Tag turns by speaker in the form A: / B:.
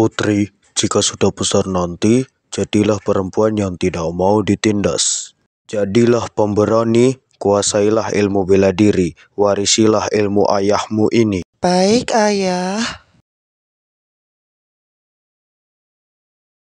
A: putri, jika sudah besar nanti, jadilah perempuan yang tidak mau ditindas. Jadilah pemberani, kuasailah ilmu bela diri, warisilah ilmu ayahmu ini.
B: Baik ayah.